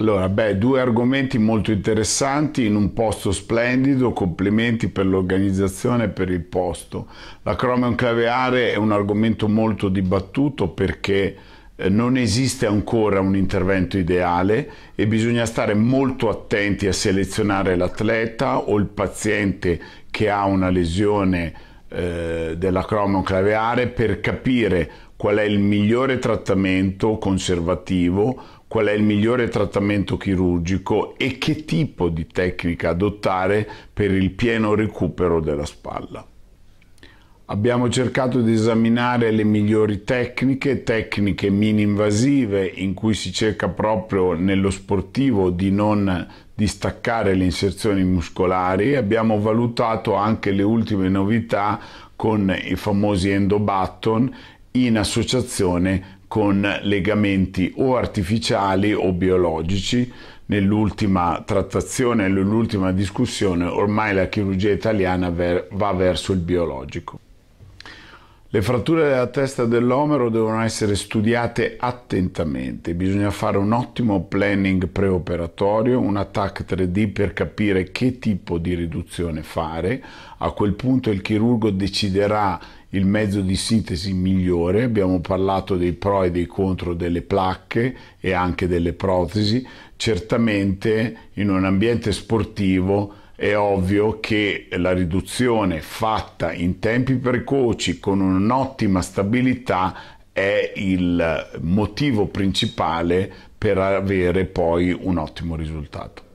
Allora, beh, due argomenti molto interessanti in un posto splendido, complimenti per l'organizzazione e per il posto. L'acromion claveare è un argomento molto dibattuto perché eh, non esiste ancora un intervento ideale e bisogna stare molto attenti a selezionare l'atleta o il paziente che ha una lesione eh, dell'acromion claveare per capire qual è il migliore trattamento conservativo qual è il migliore trattamento chirurgico e che tipo di tecnica adottare per il pieno recupero della spalla. Abbiamo cercato di esaminare le migliori tecniche, tecniche mini-invasive in cui si cerca proprio nello sportivo di non distaccare le inserzioni muscolari. Abbiamo valutato anche le ultime novità con i famosi endobatton in associazione con legamenti o artificiali o biologici. Nell'ultima trattazione, nell'ultima discussione, ormai la chirurgia italiana va verso il biologico. Le fratture della testa dell'omero devono essere studiate attentamente, bisogna fare un ottimo planning preoperatorio, un attack 3D per capire che tipo di riduzione fare, a quel punto il chirurgo deciderà il mezzo di sintesi migliore, abbiamo parlato dei pro e dei contro delle placche e anche delle protesi, certamente in un ambiente sportivo è ovvio che la riduzione fatta in tempi precoci con un'ottima stabilità è il motivo principale per avere poi un ottimo risultato.